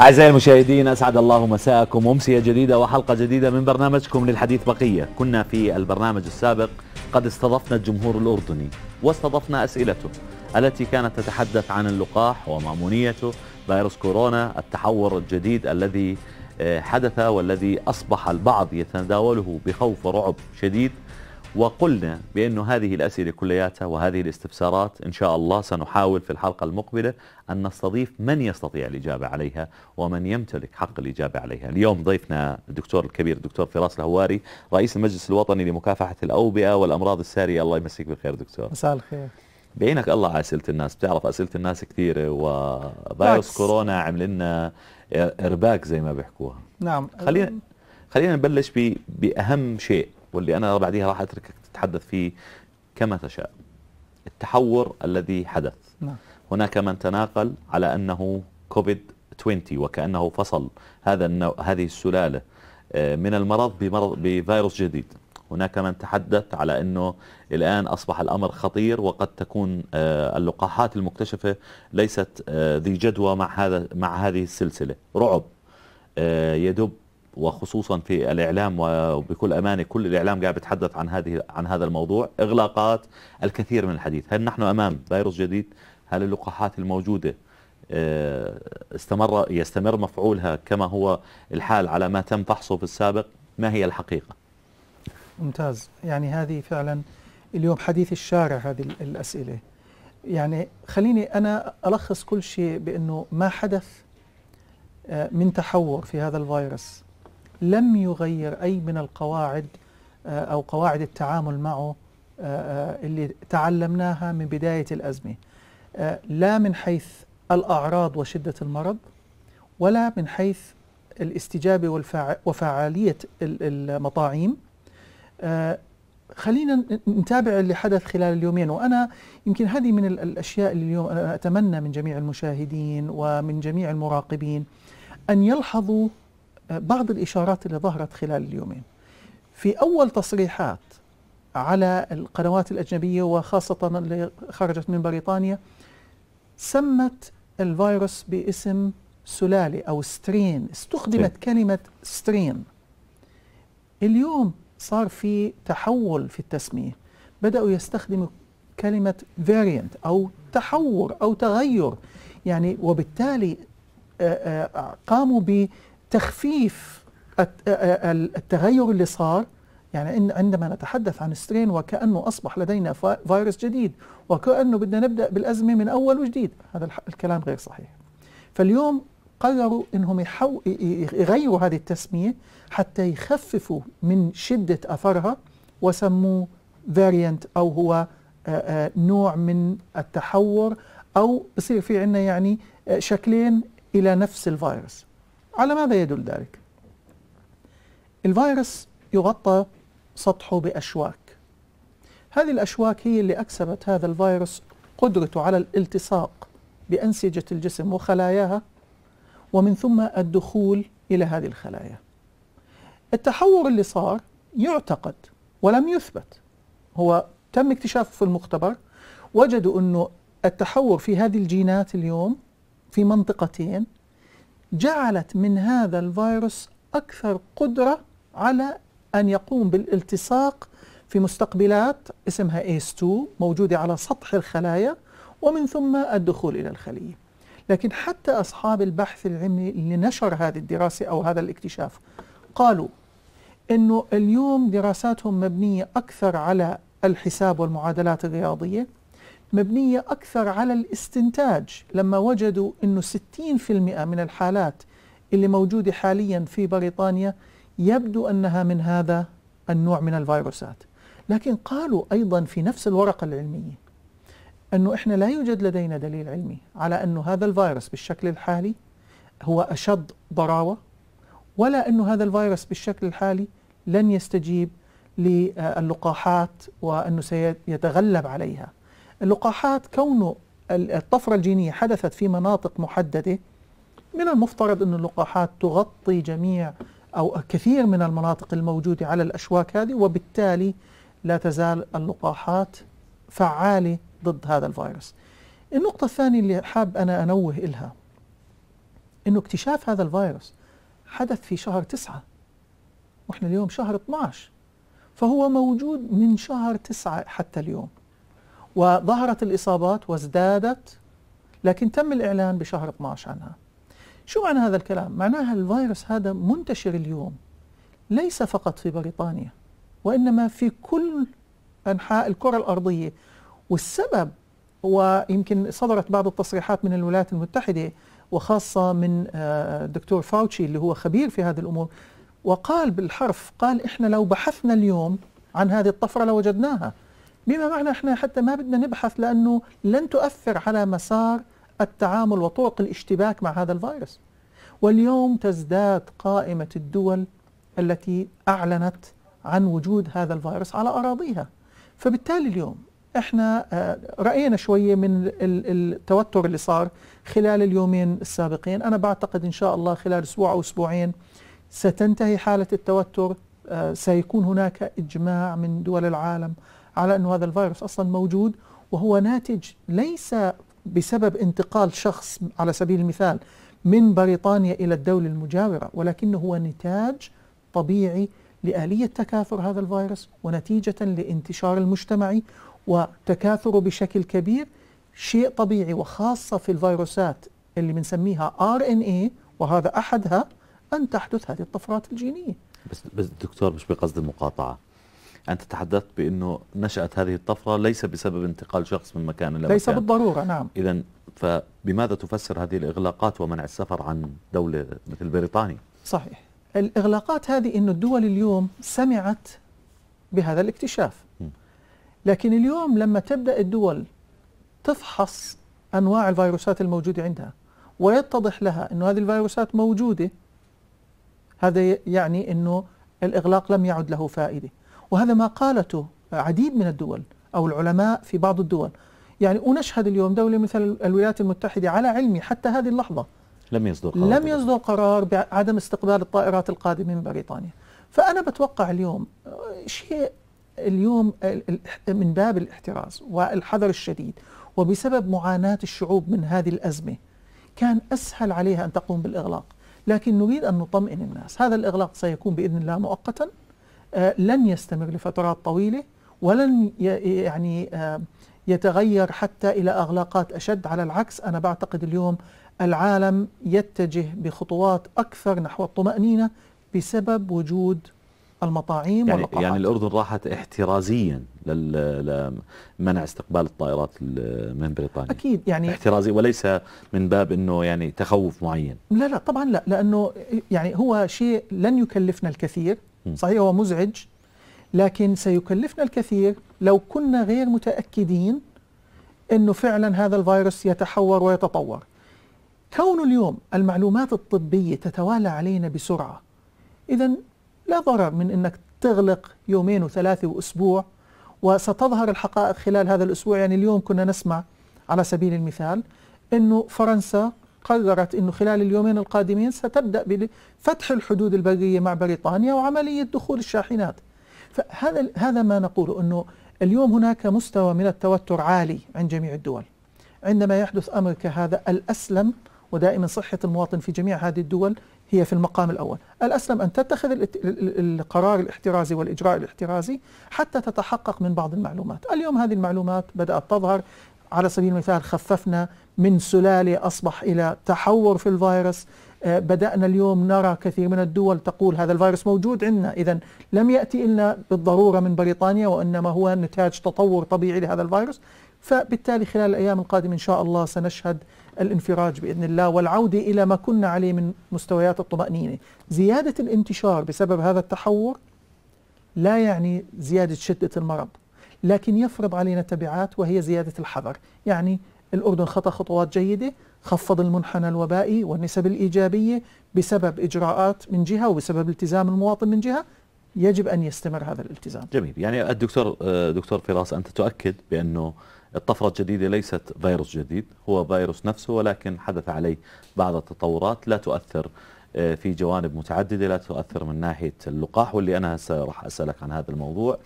أعزائي المشاهدين أسعد الله مساءكم أمسية جديدة وحلقة جديدة من برنامجكم للحديث بقية كنا في البرنامج السابق قد استضفنا الجمهور الأردني واستضفنا أسئلته التي كانت تتحدث عن اللقاح ومأمونيته فيروس كورونا التحور الجديد الذي آه، حدث والذي أصبح البعض يتداوله بخوف ورعب شديد وقلنا بأن هذه الأسئلة كلياتها وهذه الاستفسارات إن شاء الله سنحاول في الحلقة المقبلة أن نستضيف من يستطيع الإجابة عليها ومن يمتلك حق الإجابة عليها اليوم ضيفنا الدكتور الكبير الدكتور فراس الهواري رئيس المجلس الوطني لمكافحة الأوبئة والأمراض السارية الله يمسك بالخير دكتور مساء الخير بعينك الله على أسئلة الناس بتعرف أسئلة الناس كثيرة وفيروس كورونا عمل لنا إرباك زي ما بيحكوها نعم خلينا خلينا نبلش بأهم شيء واللي أنا بعديها راح أتركك تتحدث فيه كما تشاء التحور الذي حدث نعم. هناك من تناقل على أنه كوفيد 20 وكأنه فصل هذا النوع هذه السلالة آه، من المرض بمرض بفيروس جديد هناك من تحدث على أنه الآن أصبح الأمر خطير وقد تكون آه، اللقاحات المكتشفة ليست آه، ذي جدوى مع هذا مع هذه السلسلة رعب يدب وخصوصا في الإعلام وبكل أمانة كل الإعلام قاعد بتحدث عن هذه عن هذا الموضوع إغلاقات الكثير من الحديث هل نحن أمام فيروس جديد هل اللقاحات الموجودة آه، استمر يستمر مفعولها كما هو الحال على ما تم فحصه في السابق ما هي الحقيقة ممتاز يعني هذه فعلا اليوم حديث الشارع هذه الأسئلة يعني خليني أنا ألخص كل شيء بأنه ما حدث آه، من تحور في هذا الفيروس لم يغير أي من القواعد آه، أو قواعد التعامل معه آه، آه، اللي تعلمناها من بداية الأزمة لا من حيث الأعراض وشدة المرض ولا من حيث الاستجابة وفعالية المطاعيم خلينا نتابع اللي حدث خلال اليومين وأنا يمكن هذه من الأشياء اللي اليوم أنا أتمنى من جميع المشاهدين ومن جميع المراقبين أن يلحظوا بعض الإشارات اللي ظهرت خلال اليومين في أول تصريحات على القنوات الأجنبية وخاصة اللي خرجت من بريطانيا سمت الفيروس باسم سلالة أو سترين استخدمت كلمة سترين اليوم صار في تحول في التسمية بدأوا يستخدموا كلمة فيرينت أو تحور أو تغير يعني وبالتالي قاموا تخفيف التغير اللي صار يعني إن عندما نتحدث عن سترين وكأنه أصبح لدينا فيروس جديد وكأنه بدنا نبدأ بالأزمة من أول وجديد هذا الكلام غير صحيح فاليوم قرروا انهم يحو... يغيروا هذه التسميه حتى يخففوا من شده اثرها وسموه فاريانت او هو نوع من التحور او بصير في عندنا يعني شكلين الى نفس الفيروس على ماذا يدل ذلك؟ الفيروس يغطى سطحه بأشواك هذه الأشواك هي اللي أكسبت هذا الفيروس قدرته على الالتصاق بأنسجة الجسم وخلاياها ومن ثم الدخول إلى هذه الخلايا التحور اللي صار يعتقد ولم يثبت هو تم اكتشافه في المختبر وجدوا أنه التحور في هذه الجينات اليوم في منطقتين جعلت من هذا الفيروس أكثر قدرة على أن يقوم بالالتصاق في مستقبلات اسمها ACE2 موجودة على سطح الخلايا ومن ثم الدخول إلى الخلية لكن حتى أصحاب البحث العلمي اللي نشر هذه الدراسة أو هذا الاكتشاف قالوا أنه اليوم دراساتهم مبنية أكثر على الحساب والمعادلات الرياضية مبنية أكثر على الاستنتاج لما وجدوا أنه 60% من الحالات اللي موجودة حاليا في بريطانيا يبدو أنها من هذا النوع من الفيروسات لكن قالوا أيضا في نفس الورقة العلمية أنه إحنا لا يوجد لدينا دليل علمي على أنه هذا الفيروس بالشكل الحالي هو أشد ضراوة ولا أنه هذا الفيروس بالشكل الحالي لن يستجيب للقاحات وأنه سيتغلب عليها اللقاحات كونه الطفرة الجينية حدثت في مناطق محددة من المفترض أن اللقاحات تغطي جميع أو كثير من المناطق الموجودة على الأشواك هذه وبالتالي لا تزال اللقاحات فعالة ضد هذا الفيروس النقطة الثانية اللي حاب أنا أنوه إلها أنه اكتشاف هذا الفيروس حدث في شهر تسعة وإحنا اليوم شهر 12 فهو موجود من شهر تسعة حتى اليوم وظهرت الإصابات وازدادت لكن تم الإعلان بشهر 12 عنها شو معنى هذا الكلام؟ معناها الفيروس هذا منتشر اليوم ليس فقط في بريطانيا وإنما في كل أنحاء الكرة الأرضية والسبب ويمكن صدرت بعض التصريحات من الولايات المتحدة وخاصة من آه، دكتور فاوتشي اللي هو خبير في هذه الأمور وقال بالحرف قال إحنا لو بحثنا اليوم عن هذه الطفرة لوجدناها لو بما معنى احنا حتى ما بدنا نبحث لانه لن تؤثر على مسار التعامل وطرق الاشتباك مع هذا الفيروس. واليوم تزداد قائمه الدول التي اعلنت عن وجود هذا الفيروس على اراضيها. فبالتالي اليوم احنا آه، راينا شويه من التوتر اللي صار خلال اليومين السابقين، انا بعتقد ان شاء الله خلال اسبوع او اسبوعين ستنتهي حاله التوتر آه، سيكون هناك اجماع من دول العالم على أن هذا الفيروس أصلا موجود وهو ناتج ليس بسبب انتقال شخص على سبيل المثال من بريطانيا إلى الدولة المجاورة ولكنه هو نتاج طبيعي لآلية تكاثر هذا الفيروس ونتيجة لانتشار المجتمعي وتكاثره بشكل كبير شيء طبيعي وخاصة في الفيروسات اللي بنسميها RNA إيه وهذا أحدها أن تحدث هذه الطفرات الجينية بس بس دكتور مش بقصد المقاطعة أنت تحدثت بأنه نشأت هذه الطفرة ليس بسبب انتقال شخص من مكان إلى مكان ليس بالضرورة نعم إذا فبماذا تفسر هذه الإغلاقات ومنع السفر عن دولة مثل بريطانيا صحيح الإغلاقات هذه أن الدول اليوم سمعت بهذا الاكتشاف لكن اليوم لما تبدأ الدول تفحص أنواع الفيروسات الموجودة عندها ويتضح لها أنه هذه الفيروسات موجودة هذا يعني أنه الإغلاق لم يعد له فائدة وهذا ما قالته عديد من الدول أو العلماء في بعض الدول يعني ونشهد اليوم دولة مثل الولايات المتحدة على علمي حتى هذه اللحظة لم يصدر قرار لم يصدر قرار بعدم استقبال الطائرات القادمة من بريطانيا فأنا بتوقع اليوم شيء اليوم من باب الاحتراز والحذر الشديد وبسبب معاناة الشعوب من هذه الأزمة كان أسهل عليها أن تقوم بالإغلاق لكن نريد أن نطمئن الناس هذا الإغلاق سيكون بإذن الله مؤقتا آه، لن يستمر لفترات طويلة ولن يعني آه، يتغير حتى إلى أغلاقات أشد على العكس أنا بعتقد اليوم العالم يتجه بخطوات أكثر نحو الطمأنينة بسبب وجود المطاعيم يعني يعني الأردن راحت احترازيا لمنع استقبال الطائرات من بريطانيا أكيد يعني احترازي وليس من باب أنه يعني تخوف معين لا لا طبعا لا لأنه يعني هو شيء لن يكلفنا الكثير صحيح هو مزعج لكن سيكلفنا الكثير لو كنا غير متأكدين أنه فعلا هذا الفيروس يتحور ويتطور كون اليوم المعلومات الطبية تتوالى علينا بسرعة إذا لا ضرر من أنك تغلق يومين وثلاثة وأسبوع وستظهر الحقائق خلال هذا الأسبوع يعني اليوم كنا نسمع على سبيل المثال أنه فرنسا قررت أنه خلال اليومين القادمين ستبدأ بفتح الحدود البرية مع بريطانيا وعملية دخول الشاحنات فهذا هذا ما نقوله أنه اليوم هناك مستوى من التوتر عالي عند جميع الدول عندما يحدث أمر كهذا الأسلم ودائما صحة المواطن في جميع هذه الدول هي في المقام الأول الأسلم أن تتخذ القرار الاحترازي والإجراء الاحترازي حتى تتحقق من بعض المعلومات اليوم هذه المعلومات بدأت تظهر على سبيل المثال خففنا من سلالة أصبح إلى تحور في الفيروس آه، بدأنا اليوم نرى كثير من الدول تقول هذا الفيروس موجود عندنا إذا لم يأتي إلنا بالضرورة من بريطانيا وإنما هو نتاج تطور طبيعي لهذا الفيروس فبالتالي خلال الأيام القادمة إن شاء الله سنشهد الانفراج بإذن الله والعودة إلى ما كنا عليه من مستويات الطمأنينة زيادة الانتشار بسبب هذا التحور لا يعني زيادة شدة المرض لكن يفرض علينا تبعات وهي زيادة الحذر يعني الأردن خطى خطوات جيدة خفض المنحنى الوبائي والنسب الإيجابية بسبب إجراءات من جهة وبسبب التزام المواطن من جهة يجب أن يستمر هذا الالتزام جميل يعني الدكتور آه، دكتور فراس أنت تؤكد بأنه الطفرة الجديدة ليست فيروس جديد هو فيروس نفسه ولكن حدث عليه بعض التطورات لا تؤثر آه، في جوانب متعددة لا تؤثر من ناحية اللقاح واللي أنا هسه راح أسألك عن هذا الموضوع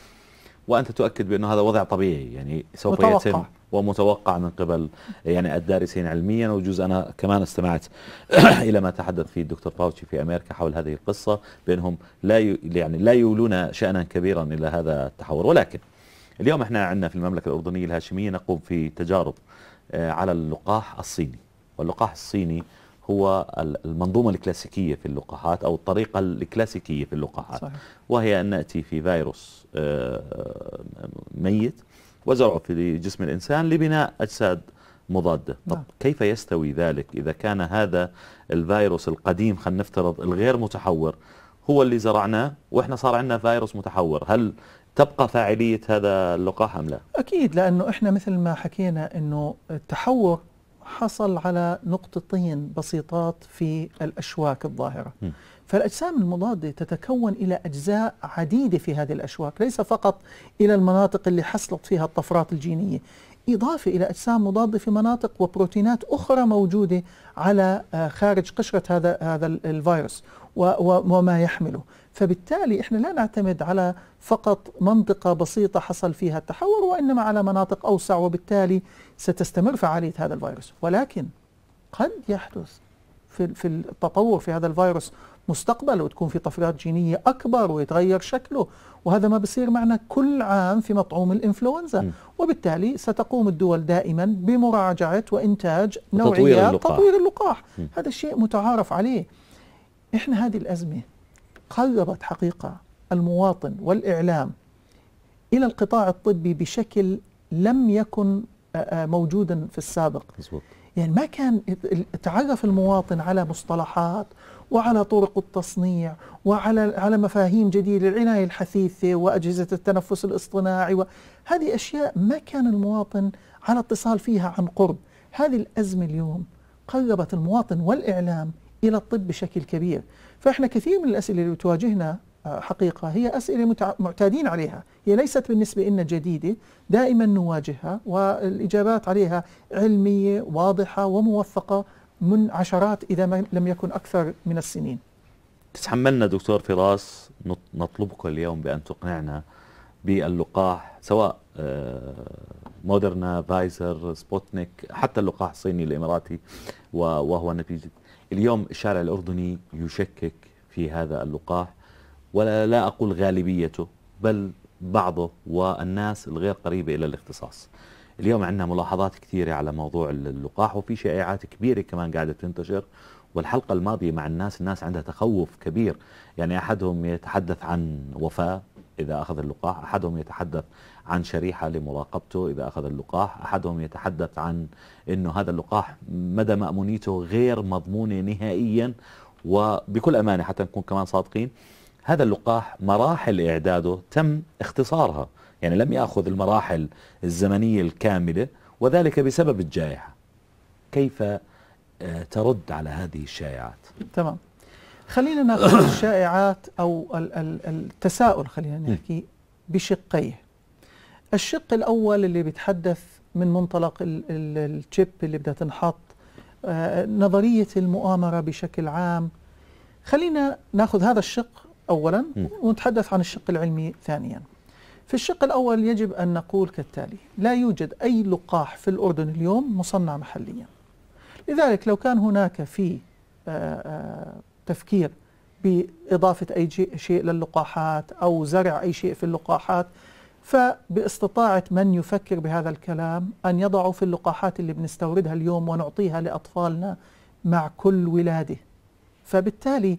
وأنت تؤكد بأنه هذا وضع طبيعي يعني سوف متوقع. يتم ومتوقع من قبل يعني الدارسين علميا وجوز أنا كمان استمعت إلى ما تحدث فيه الدكتور باوتشي في أمريكا حول هذه القصة بأنهم لا يعني لا يولون شأنا كبيرا إلى هذا التحول ولكن اليوم احنا عندنا في المملكة الأردنية الهاشمية نقوم في تجارب آه، على اللقاح الصيني واللقاح الصيني هو المنظومة الكلاسيكية في اللقاحات أو الطريقة الكلاسيكية في اللقاحات صحيح. وهي أن نأتي في فيروس آه، ميت وزرعه في جسم الإنسان لبناء أجساد مضادة طب نعم. كيف يستوي ذلك إذا كان هذا الفيروس القديم خلينا نفترض الغير متحور هو اللي زرعناه وإحنا صار عندنا فيروس متحور هل تبقى فاعلية هذا اللقاح أم لا؟ أكيد لأنه إحنا مثل ما حكينا أنه التحور حصل على نقطتين بسيطات في الأشواك الظاهرة م. فالأجسام المضادة تتكون إلى أجزاء عديدة في هذه الأشواك ليس فقط إلى المناطق اللي حصلت فيها الطفرات الجينية إضافة إلى أجسام مضادة في مناطق وبروتينات أخرى موجودة على آه، خارج قشرة هذا هذا الفيروس وما يحمله فبالتالي احنا لا نعتمد على فقط منطقه بسيطه حصل فيها التحور وانما على مناطق اوسع وبالتالي ستستمر فعاليه هذا الفيروس ولكن قد يحدث في في التطور في هذا الفيروس مستقبل وتكون في طفرات جينية أكبر ويتغير شكله وهذا ما بصير معنا كل عام في مطعوم الإنفلونزا م. وبالتالي ستقوم الدول دائما بمراجعة وإنتاج نوعية تطوير اللقاح م. هذا الشيء متعارف عليه إحنا هذه الأزمة قربت حقيقة المواطن والإعلام إلى القطاع الطبي بشكل لم يكن آه، آه، موجودا في السابق مزبوط. يعني ما كان تعرف المواطن على مصطلحات وعلى طرق التصنيع وعلى على مفاهيم جديده للعنايه الحثيثه واجهزه التنفس الاصطناعي هذه اشياء ما كان المواطن على اتصال فيها عن قرب هذه الازمه اليوم قربت المواطن والاعلام الى الطب بشكل كبير فاحنا كثير من الاسئله اللي بتواجهنا آه، حقيقة هي أسئلة معتادين عليها هي ليست بالنسبة لنا جديدة دائما نواجهها والإجابات عليها علمية واضحة وموثقة من عشرات إذا ما لم يكن أكثر من السنين تتحملنا دكتور فراس نطلبك اليوم بأن تقنعنا باللقاح سواء آه، مودرنا فايزر سبوتنيك حتى اللقاح الصيني الإماراتي وهو نتيجة اليوم الشارع الأردني يشكك في هذا اللقاح ولا لا أقول غالبيته بل بعضه والناس الغير قريبة إلى الاختصاص اليوم عندنا ملاحظات كثيرة على موضوع اللقاح وفي شائعات كبيرة كمان قاعدة تنتشر والحلقة الماضية مع الناس الناس عندها تخوف كبير يعني أحدهم يتحدث عن وفاة إذا أخذ اللقاح أحدهم يتحدث عن شريحة لمراقبته إذا أخذ اللقاح أحدهم يتحدث عن أنه هذا اللقاح مدى مأمونيته غير مضمونة نهائيا وبكل أمانة حتى نكون كمان صادقين هذا اللقاح مراحل إعداده تم اختصارها يعني لم يأخذ المراحل الزمنية الكاملة وذلك بسبب الجائحة كيف آه، ترد على هذه الشائعات تمام خلينا ناخذ الشائعات أو التساؤل خلينا نحكي بشقيه الشق الأول اللي بيتحدث من منطلق الشيب اللي بدها تنحط آه، نظرية المؤامرة بشكل عام خلينا ناخذ هذا الشق أولا ونتحدث عن الشق العلمي ثانيا في الشق الأول يجب أن نقول كالتالي لا يوجد أي لقاح في الأردن اليوم مصنع محليا لذلك لو كان هناك في آه، آه، تفكير بإضافة أي شيء للقاحات أو زرع أي شيء في اللقاحات فباستطاعة من يفكر بهذا الكلام أن يضعوا في اللقاحات اللي بنستوردها اليوم ونعطيها لأطفالنا مع كل ولادة فبالتالي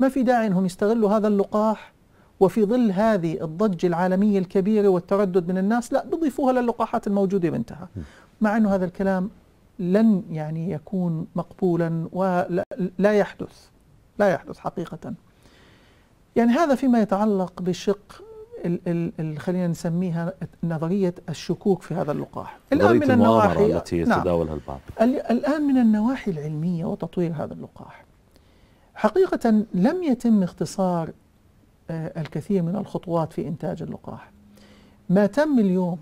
ما في داعي أنهم يستغلوا هذا اللقاح وفي ظل هذه الضجة العالمية الكبيرة والتردد من الناس لا بضيفوها للقاحات الموجودة بانتهى مع أنه هذا الكلام لن يعني يكون مقبولا ولا يحدث لا يحدث حقيقة يعني هذا فيما يتعلق بشق خلينا نسميها نظرية الشكوك في هذا اللقاح الآن من النواحي التي نعم. يتداولها نعم البعض الآن من النواحي العلمية وتطوير هذا اللقاح حقيقة لم يتم اختصار آه، الكثير من الخطوات في إنتاج اللقاح ما تم اليوم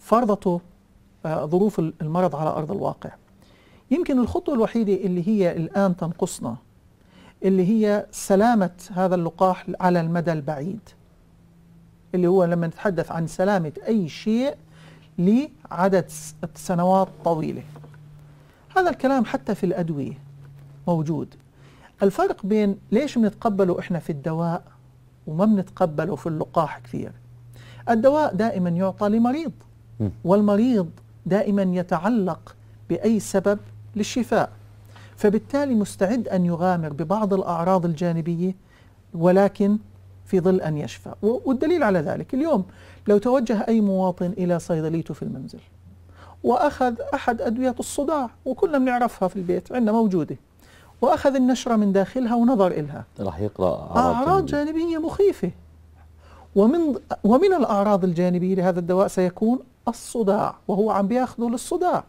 فرضته آه، ظروف المرض على أرض الواقع يمكن الخطوة الوحيدة اللي هي الآن تنقصنا اللي هي سلامة هذا اللقاح على المدى البعيد اللي هو لما نتحدث عن سلامة أي شيء لعدد سنوات طويلة هذا الكلام حتى في الأدوية موجود الفرق بين ليش بنتقبله احنا في الدواء وما بنتقبله في اللقاح كثير الدواء دائما يعطى لمريض والمريض دائما يتعلق باي سبب للشفاء فبالتالي مستعد ان يغامر ببعض الاعراض الجانبيه ولكن في ظل ان يشفى والدليل على ذلك اليوم لو توجه اي مواطن الى صيدليته في المنزل واخذ احد ادويه الصداع وكلنا بنعرفها في البيت عندنا موجوده وأخذ النشرة من داخلها ونظر لها راح يقرأ أعراض, أعراض جانبية مخيفة ومن ومن الأعراض الجانبية لهذا الدواء سيكون الصداع وهو عم بياخذه للصداع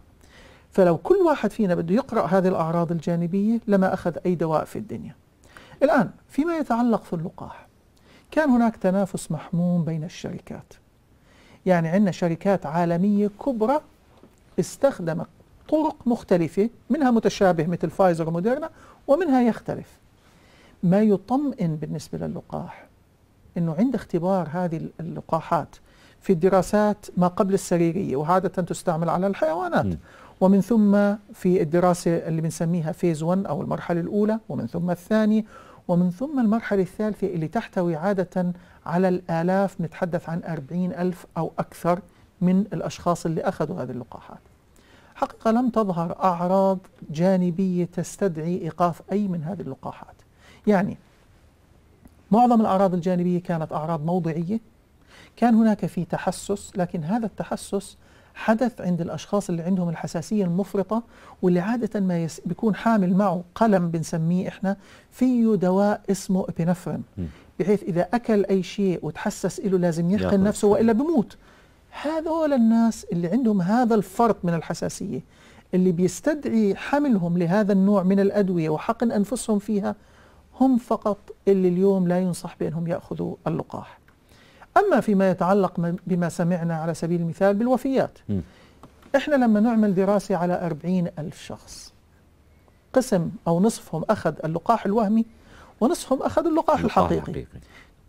فلو كل واحد فينا بده يقرأ هذه الأعراض الجانبية لما أخذ أي دواء في الدنيا الآن فيما يتعلق في اللقاح كان هناك تنافس محموم بين الشركات يعني عندنا شركات عالمية كبرى استخدمت طرق مختلفة منها متشابه مثل فايزر وموديرنا ومنها يختلف ما يطمئن بالنسبة للقاح أنه عند اختبار هذه اللقاحات في الدراسات ما قبل السريرية وعادة تستعمل على الحيوانات م. ومن ثم في الدراسة اللي بنسميها فيز 1 أو المرحلة الأولى ومن ثم الثانية ومن ثم المرحلة الثالثة اللي تحتوي عادة على الآلاف نتحدث عن أربعين ألف أو أكثر من الأشخاص اللي أخذوا هذه اللقاحات حقيقة لم تظهر أعراض جانبية تستدعي إيقاف أي من هذه اللقاحات يعني معظم الأعراض الجانبية كانت أعراض موضعية كان هناك في تحسس لكن هذا التحسس حدث عند الأشخاص اللي عندهم الحساسية المفرطة واللي عادة ما يس بيكون حامل معه قلم بنسميه إحنا فيه دواء اسمه إبنفرين بحيث إذا أكل أي شيء وتحسس له لازم يحقن نفسه وإلا بموت هذول الناس اللي عندهم هذا الفرط من الحساسية اللي بيستدعي حملهم لهذا النوع من الأدوية وحقن أنفسهم فيها هم فقط اللي اليوم لا ينصح بأنهم يأخذوا اللقاح أما فيما يتعلق بما سمعنا على سبيل المثال بالوفيات م. إحنا لما نعمل دراسة على أربعين ألف شخص قسم أو نصفهم أخذ اللقاح الوهمي ونصفهم أخذ اللقاح, اللقاح الحقيقي. الحقيقي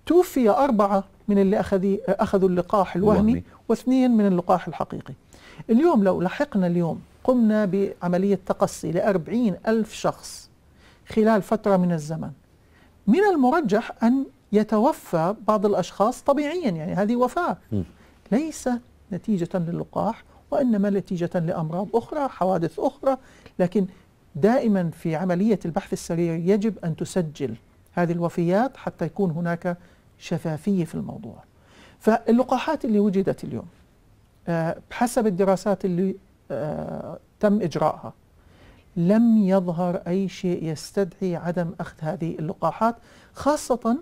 توفي أربعة من اللي أخذي أخذوا اللقاح الوهمي واثنين من اللقاح الحقيقي اليوم لو لحقنا اليوم قمنا بعملية تقصي لأربعين ألف شخص خلال فترة من الزمن من المرجح أن يتوفى بعض الأشخاص طبيعيا يعني هذه وفاة ليس نتيجة للقاح وإنما نتيجة لأمراض أخرى حوادث أخرى لكن دائما في عملية البحث السريع يجب أن تسجل هذه الوفيات حتى يكون هناك شفافيه في الموضوع. فاللقاحات اللي وجدت اليوم آه، بحسب الدراسات اللي آه، تم اجراءها لم يظهر اي شيء يستدعي عدم اخذ هذه اللقاحات خاصه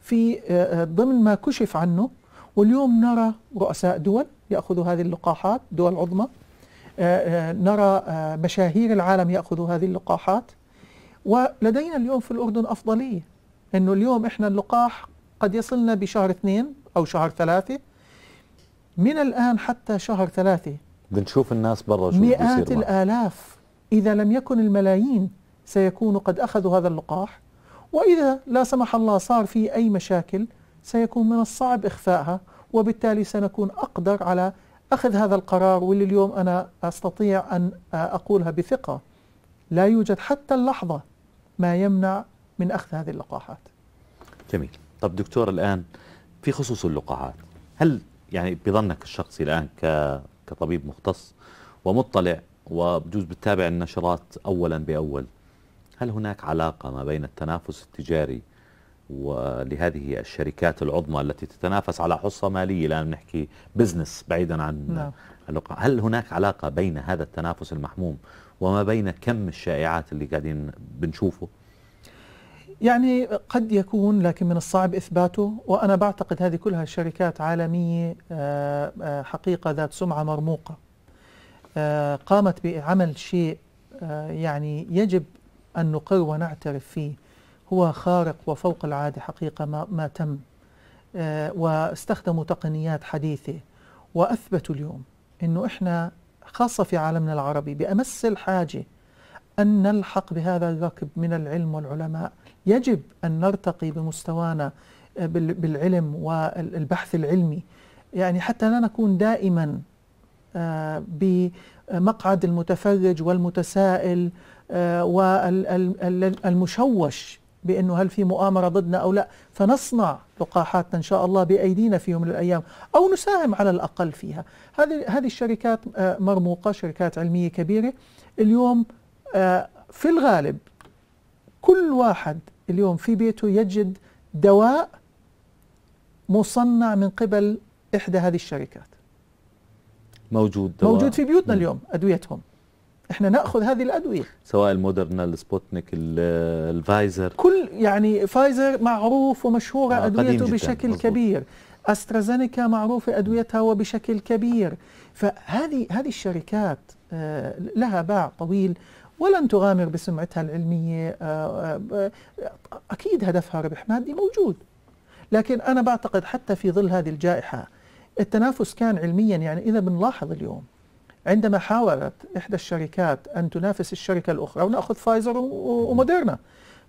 في آه، ضمن ما كشف عنه واليوم نرى رؤساء دول ياخذوا هذه اللقاحات دول عظمى نرى مشاهير العالم ياخذوا هذه اللقاحات ولدينا اليوم في الاردن افضليه انه اليوم احنا اللقاح قد يصلنا بشهر اثنين أو شهر ثلاثة من الآن حتى شهر ثلاثة بنشوف الناس برا شو مئات الآلاف إذا لم يكن الملايين سيكونوا قد أخذوا هذا اللقاح وإذا لا سمح الله صار في أي مشاكل سيكون من الصعب إخفائها وبالتالي سنكون أقدر على أخذ هذا القرار واللي اليوم أنا أستطيع أن أقولها بثقة لا يوجد حتى اللحظة ما يمنع من أخذ هذه اللقاحات جميل طب دكتور الآن في خصوص اللقاحات هل يعني بظنك الشخصي الآن كطبيب مختص ومطلع وبجوز بتتابع النشرات أولا بأول هل هناك علاقة ما بين التنافس التجاري ولهذه الشركات العظمى التي تتنافس على حصة مالية الآن نحكي بزنس بعيدا عن نعم. اللقاح هل هناك علاقة بين هذا التنافس المحموم وما بين كم الشائعات اللي قاعدين بنشوفه يعني قد يكون لكن من الصعب إثباته وأنا بعتقد هذه كلها شركات عالمية آه، آه، حقيقة ذات سمعة مرموقة آه، قامت بعمل شيء يعني يجب أن نقر ونعترف فيه هو خارق وفوق العادة حقيقة ما, ما تم واستخدموا تقنيات حديثة وأثبتوا اليوم أنه إحنا خاصة في عالمنا العربي بأمس الحاجة أن نلحق بهذا الركب من العلم والعلماء يجب أن نرتقي بمستوانا آه، بالعلم والبحث العلمي يعني حتى لا نكون دائما آه، بمقعد المتفرج والمتسائل آه، والمشوش بأنه هل في مؤامرة ضدنا أو لا فنصنع لقاحاتنا إن شاء الله بأيدينا في يوم من الأيام أو نساهم على الأقل فيها هذه هذه الشركات مرموقة شركات علمية كبيرة اليوم في الغالب كل واحد اليوم في بيته يجد دواء مصنع من قبل إحدى هذه الشركات موجود دواء موجود في بيوتنا مم. اليوم أدويتهم احنا ناخذ هذه الادويه سواء المودرنا السبوتنيك الفايزر كل يعني فايزر معروف ومشهوره آه ادويته بشكل مزبوط. كبير استرازينيكا معروفه ادويتها وبشكل كبير فهذه هذه الشركات آه، لها باع طويل ولن تغامر بسمعتها العلمية آه، آه، آه، أكيد هدفها ربح مادي موجود لكن أنا بعتقد حتى في ظل هذه الجائحة التنافس كان علميا يعني إذا بنلاحظ اليوم عندما حاولت إحدى الشركات أن تنافس الشركة الأخرى ونأخذ فايزر وموديرنا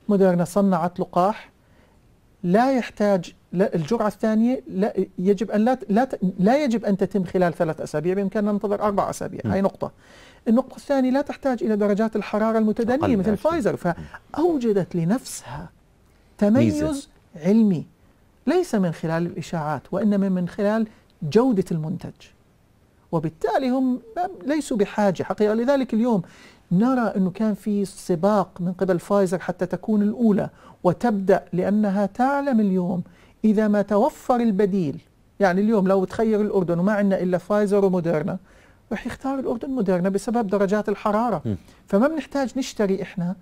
موديرنا صنعت لقاح لا يحتاج لا الجرعه الثانيه لا يجب ان لا لا لا يجب ان تتم خلال ثلاث اسابيع بامكاننا ننتظر اربع اسابيع هاي نقطه النقطه الثانيه لا تحتاج الى درجات الحراره المتدنيه مثل فايزر فاوجدت لنفسها تميز ميزة. علمي ليس من خلال الاشاعات وانما من خلال جوده المنتج وبالتالي هم ليسوا بحاجه حقيقه لذلك اليوم نرى انه كان في سباق من قبل فايزر حتى تكون الاولى وتبدا لانها تعلم اليوم إذا ما توفر البديل يعني اليوم لو تخير الأردن وما عندنا إلا فايزر وموديرنا رح يختار الأردن موديرنا بسبب درجات الحرارة م. فما بنحتاج نشتري إحنا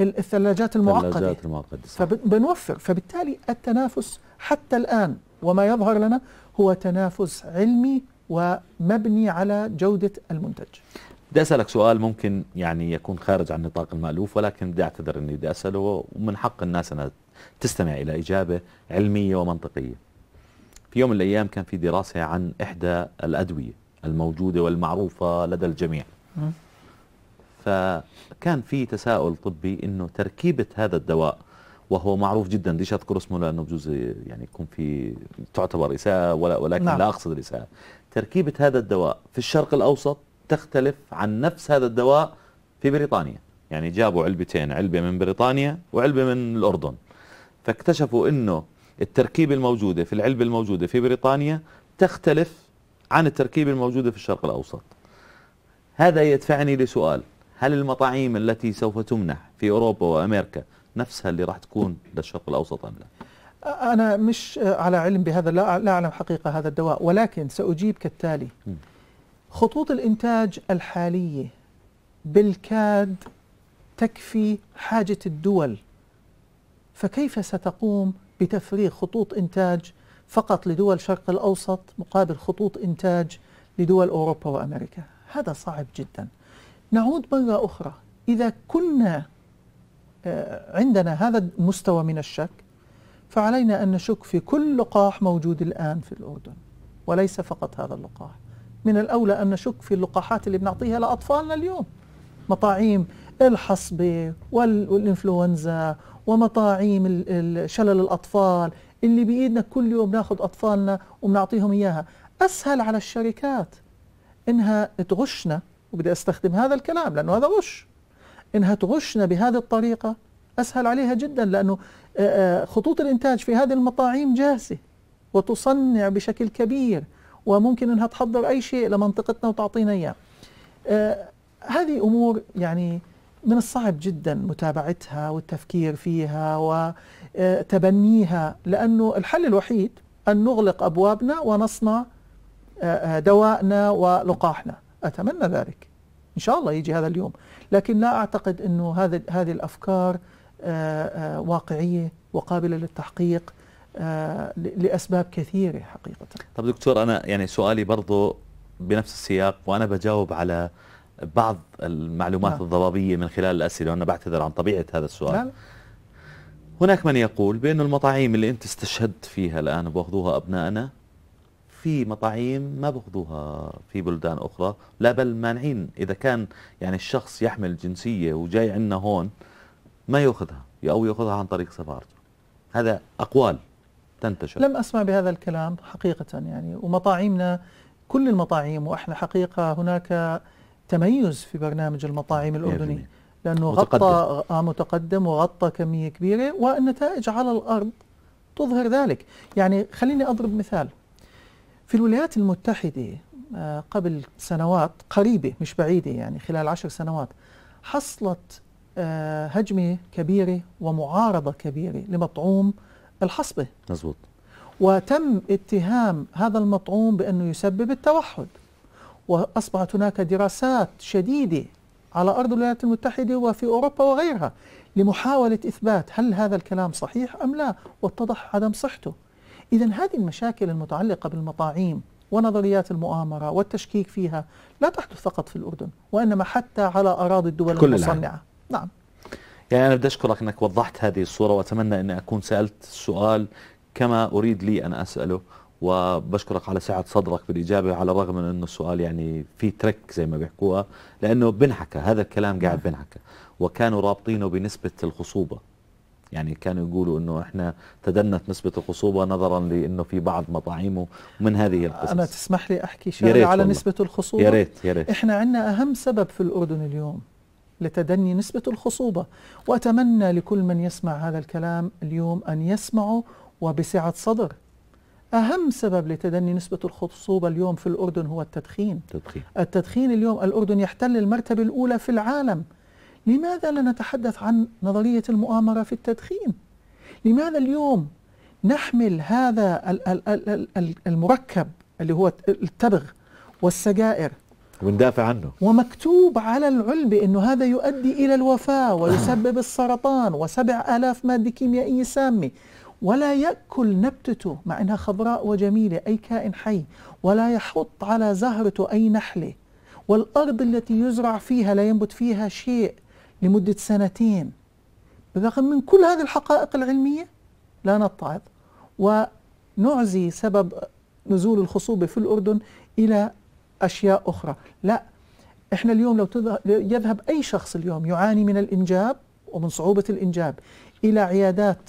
الثلاجات المعقدة الثلاجات المعقدة فبنوفر فبالتالي التنافس حتى الآن وما يظهر لنا هو تنافس علمي ومبني على جودة المنتج بدي أسألك سؤال ممكن يعني يكون خارج عن نطاق المألوف ولكن بدي أعتذر أني بدي أسأله ومن حق الناس أنا تستمع إلى إجابة علمية ومنطقية في يوم من الأيام كان في دراسة عن إحدى الأدوية الموجودة والمعروفة لدى الجميع فكان في تساؤل طبي أنه تركيبة هذا الدواء وهو معروف جدا بديش اذكر اسمه لانه بجوز يعني يكون في تعتبر اساءه ولا ولكن نعم. لا اقصد الاساءه تركيبه هذا الدواء في الشرق الاوسط تختلف عن نفس هذا الدواء في بريطانيا يعني جابوا علبتين علبه من بريطانيا وعلبه من الاردن فاكتشفوا انه التركيبة الموجودة في العلبة الموجودة في بريطانيا تختلف عن التركيبة الموجودة في الشرق الأوسط هذا يدفعني لسؤال هل المطاعيم التي سوف تمنح في أوروبا وأمريكا نفسها اللي راح تكون للشرق الأوسط أم لا؟ أنا مش على علم بهذا لا, لا أعلم حقيقة هذا الدواء ولكن سأجيب كالتالي خطوط الإنتاج الحالية بالكاد تكفي حاجة الدول فكيف ستقوم بتفريغ خطوط إنتاج فقط لدول شرق الأوسط مقابل خطوط إنتاج لدول أوروبا وأمريكا هذا صعب جدا نعود مرة أخرى إذا كنا آه، عندنا هذا المستوى من الشك فعلينا أن نشك في كل لقاح موجود الآن في الأردن وليس فقط هذا اللقاح من الأولى أن نشك في اللقاحات اللي بنعطيها لأطفالنا اليوم مطاعيم الحصبة والإنفلونزا ومطاعيم شلل الأطفال اللي بإيدنا كل يوم ناخذ أطفالنا وبنعطيهم إياها أسهل على الشركات إنها تغشنا وبدي أستخدم هذا الكلام لأنه هذا غش إنها تغشنا بهذه الطريقة أسهل عليها جدا لأنه خطوط الإنتاج في هذه المطاعيم جاهزة وتصنع بشكل كبير وممكن إنها تحضر أي شيء لمنطقتنا وتعطينا إياه هذه أمور يعني من الصعب جدا متابعتها والتفكير فيها وتبنيها آه، لأنه الحل الوحيد أن نغلق أبوابنا ونصنع آه، آه، دوائنا ولقاحنا أتمنى ذلك إن شاء الله يجي هذا اليوم لكن لا أعتقد أنه هذه هذه الأفكار واقعية وقابلة للتحقيق لأسباب كثيرة حقيقة طب دكتور أنا يعني سؤالي برضو بنفس السياق وأنا بجاوب على بعض المعلومات لا. نعم. الضبابية من خلال الأسئلة وأنا بعتذر عن طبيعة هذا السؤال نعم. هناك من يقول بأن المطاعيم اللي أنت استشهدت فيها الآن وبأخذوها أبنائنا في مطاعيم ما بأخذوها في بلدان أخرى لا بل مانعين إذا كان يعني الشخص يحمل جنسية وجاي عندنا هون ما يأخذها أو يأخذها عن طريق سفارته هذا أقوال تنتشر لم أسمع بهذا الكلام حقيقة يعني ومطاعيمنا كل المطاعيم وإحنا حقيقة هناك تميز في برنامج المطاعم الأردني لأنه متقدم. غطى آه، متقدم وغطى كمية كبيرة والنتائج على الأرض تظهر ذلك يعني خليني أضرب مثال في الولايات المتحدة آه، قبل سنوات قريبة مش بعيدة يعني خلال عشر سنوات حصلت آه، هجمة كبيرة ومعارضة كبيرة لمطعوم الحصبة مزبوط وتم اتهام هذا المطعوم بأنه يسبب التوحد وأصبحت هناك دراسات شديدة على أرض الولايات المتحدة وفي أوروبا وغيرها لمحاولة إثبات هل هذا الكلام صحيح أم لا واتضح عدم صحته إذا هذه المشاكل المتعلقة بالمطاعيم ونظريات المؤامرة والتشكيك فيها لا تحدث فقط في الأردن وإنما حتى على أراضي الدول كل المصنعة العالم. نعم يعني أنا بدي أشكرك أنك وضحت هذه الصورة وأتمنى أن أكون سألت السؤال كما أريد لي أن أسأله وبشكرك على سعة صدرك بالإجابة على الرغم من أنه السؤال يعني في ترك زي ما بيحكوها لأنه بنحكى هذا الكلام قاعد بنحكى وكانوا رابطينه بنسبة الخصوبة يعني كانوا يقولوا انه احنا تدنت نسبه الخصوبه نظرا لانه في بعض مطاعيمه من هذه القصص انا تسمح لي احكي شيء على والله. نسبه الخصوبه يا ريت يا ريت احنا عندنا اهم سبب في الاردن اليوم لتدني نسبه الخصوبه واتمنى لكل من يسمع هذا الكلام اليوم ان يسمعه وبسعه صدر أهم سبب لتدني نسبة الخصوبة اليوم في الأردن هو التدخين تدخين. التدخين اليوم الأردن يحتل المرتبة الأولى في العالم لماذا لا نتحدث عن نظرية المؤامرة في التدخين لماذا اليوم نحمل هذا المركب اللي هو التبغ والسجائر وندافع عنه ومكتوب على العلبة أنه هذا يؤدي إلى الوفاة ويسبب السرطان وسبع ألاف مادة كيميائية سامة ولا يأكل نبتته مع أنها خضراء وجميلة أي كائن حي ولا يحط على زهرته أي نحلة والأرض التي يزرع فيها لا ينبت فيها شيء لمدة سنتين بالرغم من كل هذه الحقائق العلمية لا نتعظ ونعزي سبب نزول الخصوبة في الأردن إلى أشياء أخرى لا إحنا اليوم لو يذهب أي شخص اليوم يعاني من الإنجاب ومن صعوبة الإنجاب إلى عيادات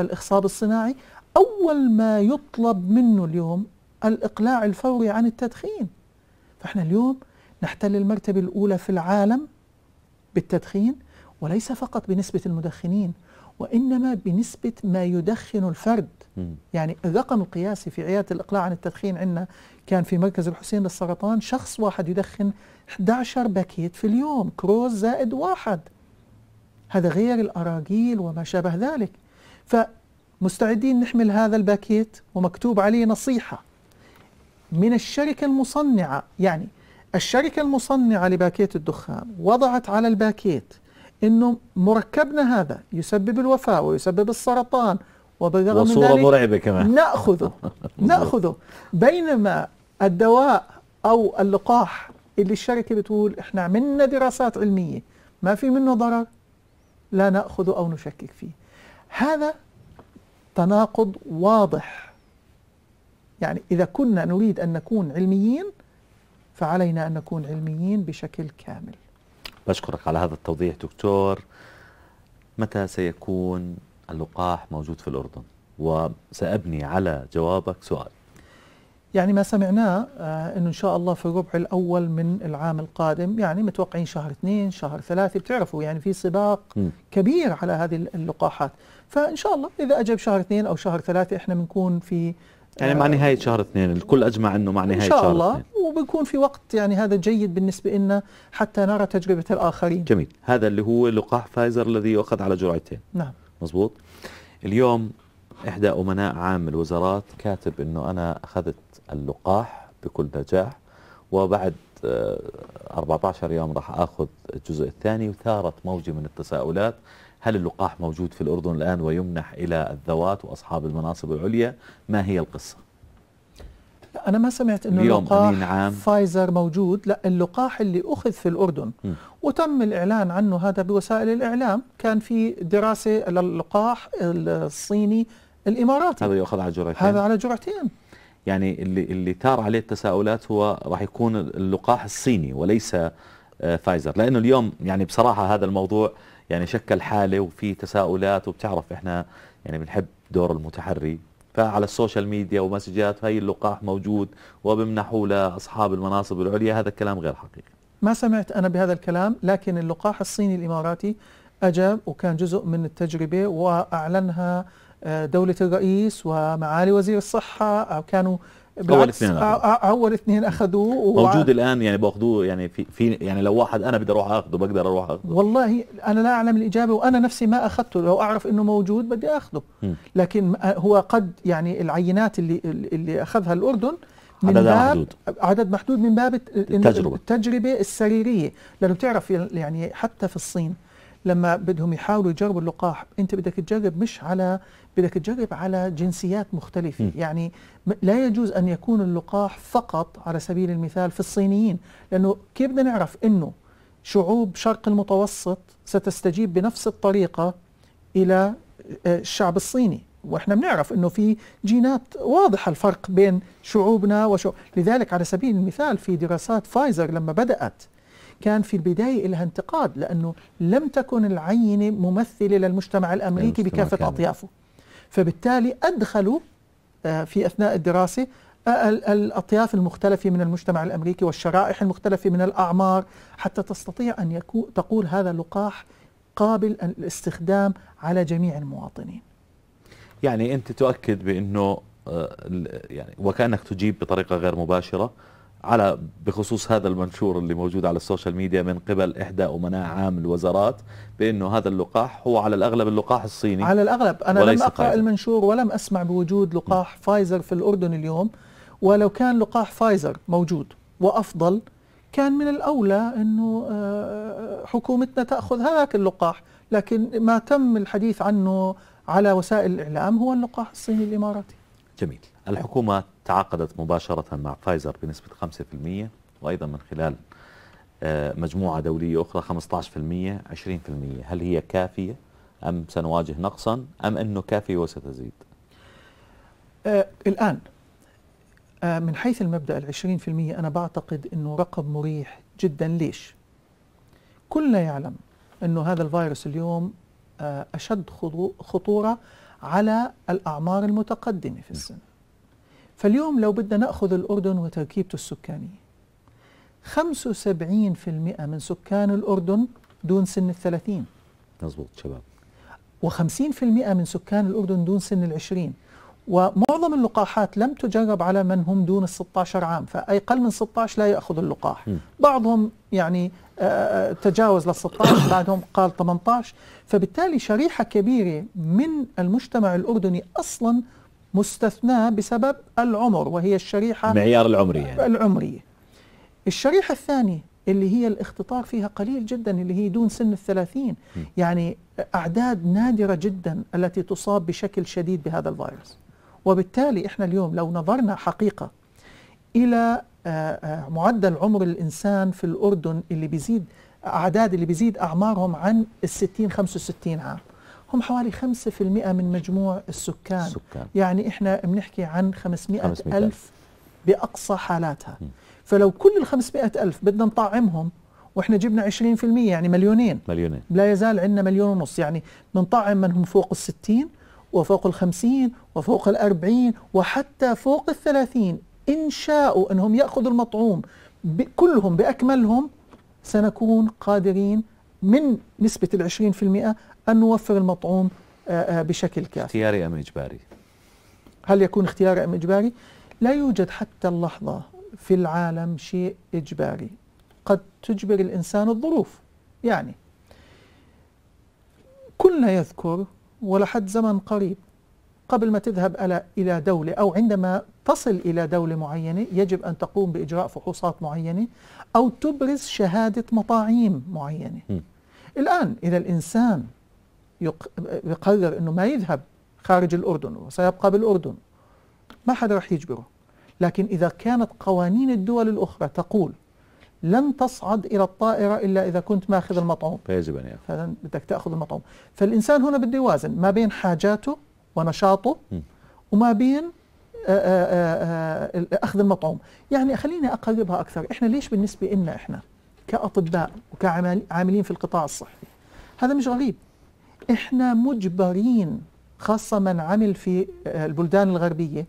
الإخصاب الصناعي أول ما يطلب منه اليوم الإقلاع الفوري عن التدخين فإحنا اليوم نحتل المرتبة الأولى في العالم بالتدخين وليس فقط بنسبة المدخنين وإنما بنسبة ما يدخن الفرد يعني الرقم القياسي في عيادة الإقلاع عن التدخين عندنا كان في مركز الحسين للسرطان شخص واحد يدخن 11 باكيت في اليوم كروز زائد واحد هذا غير الأراجيل وما شابه ذلك فمستعدين نحمل هذا الباكيت ومكتوب عليه نصيحة من الشركة المصنعة يعني الشركة المصنعة لباكيت الدخان وضعت على الباكيت انه مركبنا هذا يسبب الوفاة ويسبب السرطان وصورة ذلك مرعبة كمان ناخذه ناخذه بينما الدواء او اللقاح اللي الشركة بتقول احنا عملنا دراسات علمية ما في منه ضرر لا ناخذه او نشكك فيه هذا تناقض واضح يعني إذا كنا نريد أن نكون علميين فعلينا أن نكون علميين بشكل كامل بشكرك على هذا التوضيح دكتور متى سيكون اللقاح موجود في الأردن وسأبني على جوابك سؤال يعني ما سمعناه آه، انه ان شاء الله في الربع الاول من العام القادم يعني متوقعين شهر اثنين شهر ثلاثة بتعرفوا يعني في سباق م. كبير على هذه اللقاحات فان شاء الله اذا اجى بشهر اثنين او شهر ثلاثة احنا بنكون في يعني مع آه، نهاية شهر اثنين الكل أجمع أنه مع نهاية شهر إن شاء الله اثنين. في وقت يعني هذا جيد بالنسبة لنا حتى نرى تجربة الآخرين جميل هذا اللي هو لقاح فايزر الذي يؤخذ على جرعتين نعم مزبوط اليوم إحدى أمناء عام الوزارات كاتب أنه أنا أخذت اللقاح بكل نجاح وبعد 14 آه، يوم راح اخذ الجزء الثاني وثارت موجه من التساؤلات هل اللقاح موجود في الاردن الان ويمنح الى الذوات واصحاب المناصب العليا ما هي القصه انا ما سمعت انه لقاح عام. فايزر موجود لا اللقاح اللي اخذ في الاردن م. وتم الاعلان عنه هذا بوسائل الاعلام كان في دراسه للقاح الصيني الاماراتي هذا يؤخذ على جرعتين هذا على جرعتين يعني اللي اللي تار عليه التساؤلات هو راح يكون اللقاح الصيني وليس آه، فايزر لانه اليوم يعني بصراحه هذا الموضوع يعني شكل حاله وفي تساؤلات وبتعرف احنا يعني بنحب دور المتحري فعلى السوشيال ميديا ومسجات هي اللقاح موجود وبمنحوه لاصحاب المناصب العليا هذا الكلام غير حقيقي ما سمعت انا بهذا الكلام لكن اللقاح الصيني الاماراتي اجى وكان جزء من التجربه واعلنها آه، دولة الرئيس ومعالي وزير الصحة كانوا بالعكس آه، آه، اول اثنين اول اثنين اخذوه موجود و... الان يعني باخذوه يعني في في يعني لو واحد انا بدي اروح اخذه بقدر اروح اخذه والله انا لا اعلم الاجابه وانا نفسي ما اخذته لو اعرف انه موجود بدي اخذه م. لكن هو قد يعني العينات اللي اللي اخذها الاردن من عدد باب محدود. عدد محدود من باب التجربه التجربه السريريه لانه بتعرف يعني حتى في الصين لما بدهم يحاولوا يجربوا اللقاح انت بدك تجرب مش على بدك تجرب على جنسيات مختلفه يعني م. يعني لا يجوز ان يكون اللقاح فقط على سبيل المثال في الصينيين لانه كيف بدنا نعرف انه شعوب شرق المتوسط ستستجيب بنفس الطريقه الى آه، الشعب الصيني واحنا بنعرف انه في جينات واضحه الفرق بين شعوبنا وشعوب لذلك على سبيل المثال في دراسات فايزر لما بدات كان في البداية لها انتقاد لأنه لم تكن العينة ممثلة للمجتمع الأمريكي بكافة كامل. أطيافه فبالتالي أدخلوا آه، في أثناء الدراسة آه، الأطياف المختلفة من المجتمع الأمريكي والشرائح المختلفة من الأعمار حتى تستطيع أن يكون تقول هذا اللقاح قابل الاستخدام على جميع المواطنين يعني أنت تؤكد بأنه آه، يعني وكأنك تجيب بطريقة غير مباشرة على بخصوص هذا المنشور اللي موجود على السوشيال ميديا من قبل إحدى أمناء عام الوزارات بأنه هذا اللقاح هو على الأغلب اللقاح الصيني على الأغلب أنا لم أقرأ فايزر. المنشور ولم أسمع بوجود لقاح م. فايزر في الأردن اليوم ولو كان لقاح فايزر موجود وأفضل كان من الأولى أنه آه، حكومتنا تأخذ هذاك اللقاح لكن ما تم الحديث عنه على وسائل الإعلام هو اللقاح الصيني الإماراتي جميل الحكومة تعاقدت مباشرة مع فايزر بنسبة 5% وأيضا من خلال آه، مجموعة دولية أخرى 15% 20% هل هي كافية أم سنواجه نقصا أم أنه كافية وستزيد آه الآن آه من حيث المبدأ العشرين في المية أنا بعتقد أنه رقم مريح جدا ليش كلنا يعلم أنه هذا الفيروس اليوم آه أشد خطورة على الأعمار المتقدمة في نعم. السن فاليوم لو بدنا نأخذ الأردن وتركيبته السكانية 75% من سكان الأردن دون سن الثلاثين مظبوط شباب و50% من سكان الأردن دون سن العشرين ومعظم اللقاحات لم تجرب على من هم دون ال 16 عام فاي اقل من 16 لا يأخذ اللقاح م. بعضهم يعني تجاوز لل 16 بعدهم قال 18 فبالتالي شريحة كبيرة من المجتمع الأردني أصلا مستثناة بسبب العمر وهي الشريحة معيار العمرية يعني. العمرية الشريحة الثانية اللي هي الاختطار فيها قليل جدا اللي هي دون سن الثلاثين يعني أعداد نادرة جدا التي تصاب بشكل شديد بهذا الفيروس وبالتالي إحنا اليوم لو نظرنا حقيقة إلى آه، آه، معدل عمر الإنسان في الأردن اللي بيزيد أعداد اللي بيزيد أعمارهم عن الستين خمسة وستين عام هم حوالي 5% من مجموع السكان السكان يعني احنا بنحكي عن 500, ألف بأقصى حالاتها م. فلو كل ال 500 ألف بدنا نطعمهم واحنا جبنا 20% يعني مليونين مليونين لا يزال عندنا مليون ونص يعني بنطعم من هم فوق ال 60 وفوق ال 50 وفوق ال 40 وحتى فوق ال 30 إن شاءوا أنهم يأخذوا المطعوم كلهم بأكملهم سنكون قادرين من نسبة ال 20% أن نوفر المطعوم آه، آه، بشكل كافي اختياري أم إجباري؟ هل يكون اختياري أم إجباري؟ لا يوجد حتى اللحظة في العالم شيء إجباري قد تجبر الإنسان الظروف يعني كلنا يذكر ولحد زمن قريب قبل ما تذهب إلى دولة أو عندما تصل إلى دولة معينة يجب أن تقوم بإجراء فحوصات معينة أو تبرز شهادة مطاعيم معينة م. الآن إذا الإنسان يقرر انه ما يذهب خارج الاردن وسيبقى بالاردن ما حدا راح يجبره لكن اذا كانت قوانين الدول الاخرى تقول لن تصعد الى الطائره الا اذا كنت ماخذ المطعوم فيجب ان ياخذ بدك تاخذ المطعوم فالانسان هنا بده يوازن ما بين حاجاته ونشاطه وما بين اخذ المطعوم يعني خليني اقربها اكثر احنا ليش بالنسبه لنا احنا كاطباء وكعاملين في القطاع الصحي هذا مش غريب احنا مجبرين خاصه من عمل في آه، البلدان الغربيه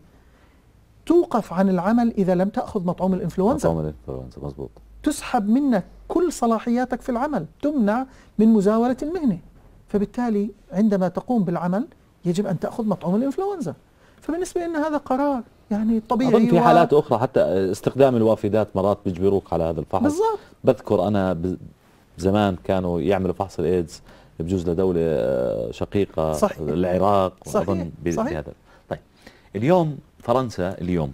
توقف عن العمل اذا لم تاخذ مطعوم الانفلونزا مطعوم الانفلونزا مظبوط تسحب منك كل صلاحياتك في العمل تمنع من مزاوله المهنه فبالتالي عندما تقوم بالعمل يجب ان تاخذ مطعوم الانفلونزا فبالنسبه لنا هذا قرار يعني طبيعي اظن في حالات اخرى حتى استخدام الوافدات مرات بيجبروك على هذا الفحص بالضبط بذكر انا زمان كانوا يعملوا فحص الايدز بجوز لدولة شقيقة صحيح. العراق صحيح. صحيح. بهذا طيب اليوم فرنسا اليوم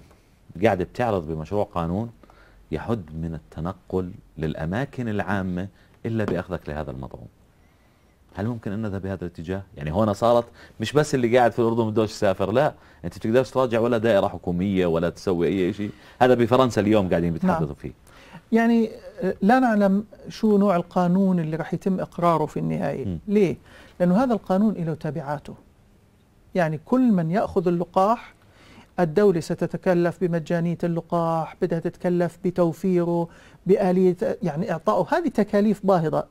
قاعدة بتعرض بمشروع قانون يحد من التنقل للأماكن العامة إلا بأخذك لهذا المطعوم هل ممكن ان نذهب بهذا الاتجاه؟ يعني هنا صارت مش بس اللي قاعد في الاردن بدوش يسافر، لا، انت بتقدرش تراجع ولا دائره حكوميه ولا تسوي اي شيء، هذا بفرنسا اليوم قاعدين بيتحدثوا نعم. فيه. يعني لا نعلم شو نوع القانون اللي راح يتم اقراره في النهايه م. ليه لانه هذا القانون له تبعاته يعني كل من ياخذ اللقاح الدولة ستتكلف بمجانية اللقاح بدها تتكلف بتوفيره بآلية يعني إعطائه هذه تكاليف باهظة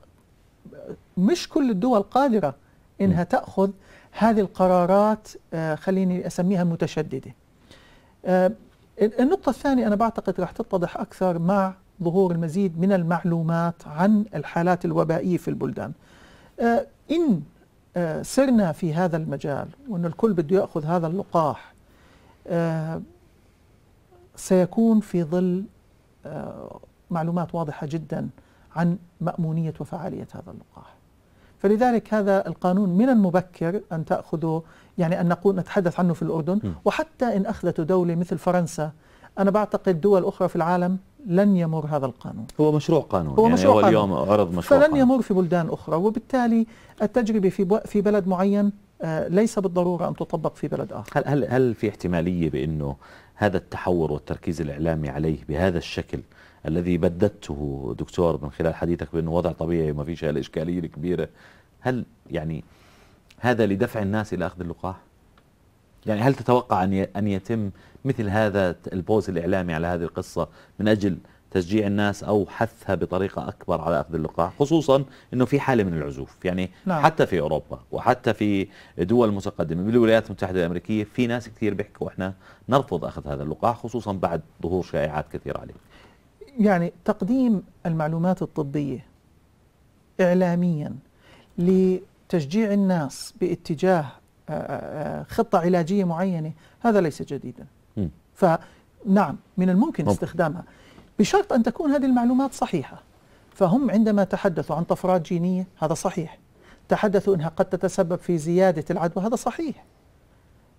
مش كل الدول قادرة إنها م. تأخذ هذه القرارات آه، خليني أسميها متشددة آه، النقطة الثانية أنا بعتقد راح تتضح أكثر مع ظهور المزيد من المعلومات عن الحالات الوبائية في البلدان آه، إن آه، سرنا في هذا المجال وأن الكل بده يأخذ هذا اللقاح آه، سيكون في ظل معلومات واضحة جدا عن مأمونية وفعالية هذا اللقاح فلذلك هذا القانون من المبكر أن تأخذه يعني أن نقول نتحدث عنه في الأردن وحتى إن أخذته دولة مثل فرنسا أنا بعتقد دول أخرى في العالم لن يمر هذا القانون هو مشروع قانون هو يعني مشروع هو اليوم عرض مشروع فلن قانون. يمر في بلدان أخرى وبالتالي التجربة في في بلد معين آه، ليس بالضرورة أن تطبق في بلد آخر هل, هل, هل في احتمالية بأنه هذا التحور والتركيز الإعلامي عليه بهذا الشكل الذي بددته دكتور من خلال حديثك بأنه وضع طبيعي وما فيش الإشكالية الكبيرة هل يعني هذا لدفع الناس إلى أخذ اللقاح؟ يعني هل تتوقع أن أن يتم مثل هذا البوز الإعلامي على هذه القصة من أجل تشجيع الناس أو حثها بطريقة أكبر على أخذ اللقاح خصوصا أنه في حالة من العزوف يعني نعم. حتى في أوروبا وحتى في دول متقدمة بالولايات المتحدة الأمريكية في ناس كثير بيحكوا إحنا نرفض أخذ هذا اللقاح خصوصا بعد ظهور شائعات كثيرة عليه يعني تقديم المعلومات الطبية إعلاميا لتشجيع الناس باتجاه آه، آه، آه، خطة علاجية معينة هذا ليس جديدا فنعم من الممكن مم. استخدامها بشرط أن تكون هذه المعلومات صحيحة فهم عندما تحدثوا عن طفرات جينية هذا صحيح تحدثوا أنها قد تتسبب في زيادة العدوى هذا صحيح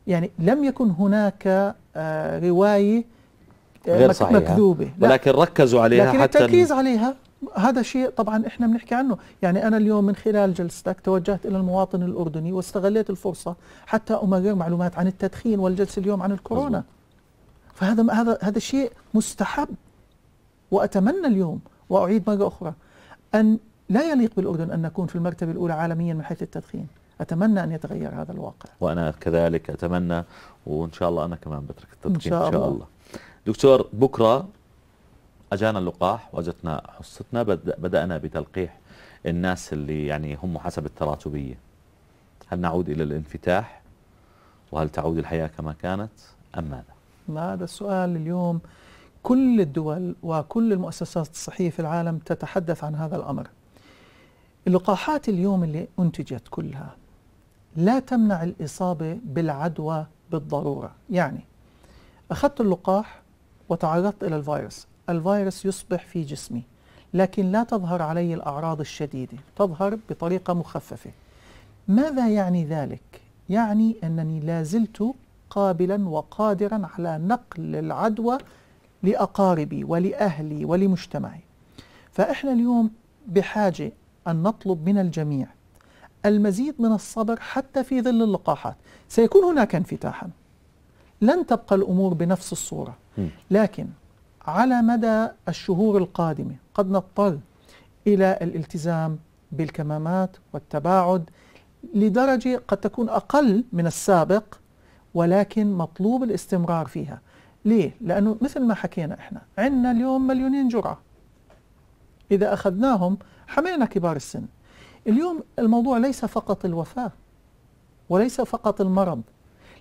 يعني لم يكن هناك آه رواية آه، غير صحيحة مكذوبة ولكن ركزوا عليها لكن حتى التركيز عليها هذا شيء طبعا احنا بنحكي عنه يعني انا اليوم من خلال جلستك توجهت الى المواطن الاردني واستغليت الفرصه حتى امرر معلومات عن التدخين والجلسه اليوم عن الكورونا مزبوط. فهذا هذا هذا شيء مستحب واتمنى اليوم واعيد مره اخرى ان لا يليق بالاردن ان نكون في المرتبه الاولى عالميا من حيث التدخين اتمنى ان يتغير هذا الواقع وانا كذلك اتمنى وان شاء الله انا كمان بترك التدخين ان شاء, إن شاء الله. الله دكتور بكره اجانا اللقاح واجتنا حصتنا بدانا بتلقيح الناس اللي يعني هم حسب التراتبيه هل نعود الى الانفتاح وهل تعود الحياه كما كانت ام ماذا ما هذا السؤال اليوم كل الدول وكل المؤسسات الصحية في العالم تتحدث عن هذا الأمر اللقاحات اليوم اللي أنتجت كلها لا تمنع الإصابة بالعدوى بالضرورة يعني أخذت اللقاح وتعرضت إلى الفيروس الفيروس يصبح في جسمي لكن لا تظهر علي الأعراض الشديدة تظهر بطريقة مخففة ماذا يعني ذلك؟ يعني أنني لازلت قابلا وقادرا على نقل العدوى لأقاربي ولأهلي ولمجتمعي فإحنا اليوم بحاجة أن نطلب من الجميع المزيد من الصبر حتى في ظل اللقاحات سيكون هناك انفتاحا لن تبقى الأمور بنفس الصورة لكن على مدى الشهور القادمة قد نضطر إلى الالتزام بالكمامات والتباعد لدرجة قد تكون أقل من السابق ولكن مطلوب الاستمرار فيها ليه؟ لأنه مثل ما حكينا إحنا عندنا اليوم مليونين جرعة إذا أخذناهم حمينا كبار السن اليوم الموضوع ليس فقط الوفاة وليس فقط المرض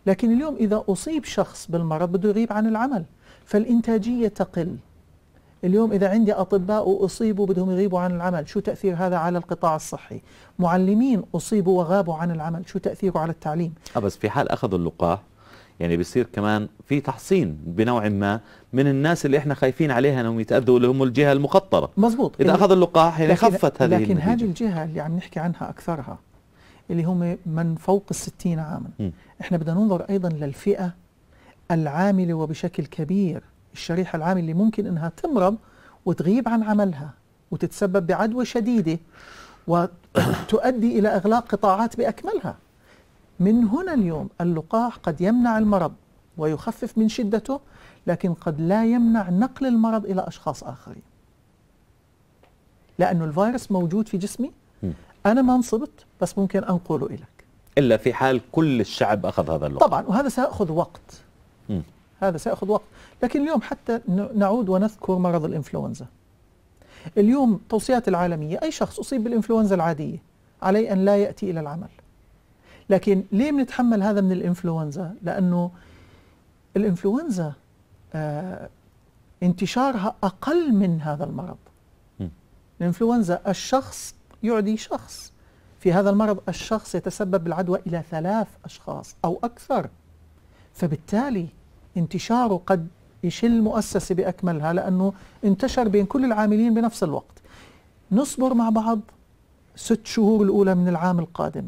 لكن اليوم إذا أصيب شخص بالمرض بده يغيب عن العمل فالإنتاجية تقل اليوم إذا عندي أطباء أصيبوا بدهم يغيبوا عن العمل شو تأثير هذا على القطاع الصحي معلمين أصيبوا وغابوا عن العمل شو تأثيره على التعليم آه بس في حال أخذوا اللقاح يعني بيصير كمان في تحصين بنوع ما من الناس اللي احنا خايفين عليها انهم يتاذوا اللي هم الجهه المخطره مزبوط اذا اخذ اللقاح يعني خفت هذه لكن هذه الجهه اللي عم نحكي عنها اكثرها اللي هم من فوق الستين عاما احنا بدنا ننظر ايضا للفئه العامله وبشكل كبير الشريحة العامة اللي ممكن إنها تمرض وتغيب عن عملها وتتسبب بعدوى شديدة وتؤدي إلى إغلاق قطاعات بأكملها من هنا اليوم اللقاح قد يمنع المرض ويخفف من شدته لكن قد لا يمنع نقل المرض إلى أشخاص آخرين لأنه الفيروس موجود في جسمي أنا ما انصبت بس ممكن أنقله إليك إلا في حال كل الشعب أخذ هذا اللقاح طبعا وهذا سيأخذ وقت م. هذا سيأخذ وقت لكن اليوم حتى نعود ونذكر مرض الإنفلونزا اليوم توصيات العالمية أي شخص أصيب بالإنفلونزا العادية عليه أن لا يأتي إلى العمل لكن ليه بنتحمل هذا من الإنفلونزا لأنه الإنفلونزا آه انتشارها أقل من هذا المرض الإنفلونزا الشخص يعدي شخص في هذا المرض الشخص يتسبب بالعدوى إلى ثلاث أشخاص أو أكثر فبالتالي انتشاره قد يشل مؤسسة بأكملها لأنه انتشر بين كل العاملين بنفس الوقت نصبر مع بعض ست شهور الأولى من العام القادم